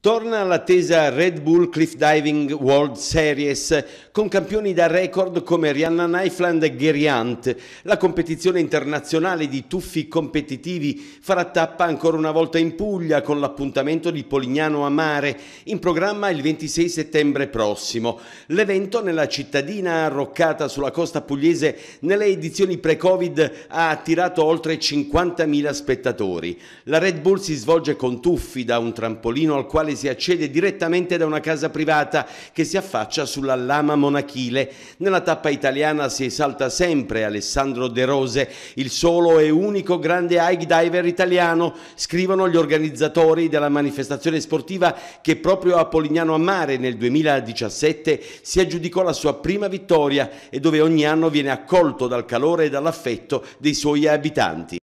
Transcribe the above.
Torna l'attesa Red Bull Cliff Diving World Series con campioni da record come Rihanna Nifland e Geriant. La competizione internazionale di tuffi competitivi farà tappa ancora una volta in Puglia con l'appuntamento di Polignano a Mare in programma il 26 settembre prossimo. L'evento nella cittadina arroccata sulla costa pugliese nelle edizioni pre-Covid ha attirato oltre 50.000 spettatori. La Red Bull si svolge con tuffi da un trampolino al quale quale si accede direttamente da una casa privata che si affaccia sulla lama monachile. Nella tappa italiana si esalta sempre Alessandro De Rose, il solo e unico grande high diver italiano, scrivono gli organizzatori della manifestazione sportiva che proprio a Polignano a Mare nel 2017 si aggiudicò la sua prima vittoria e dove ogni anno viene accolto dal calore e dall'affetto dei suoi abitanti.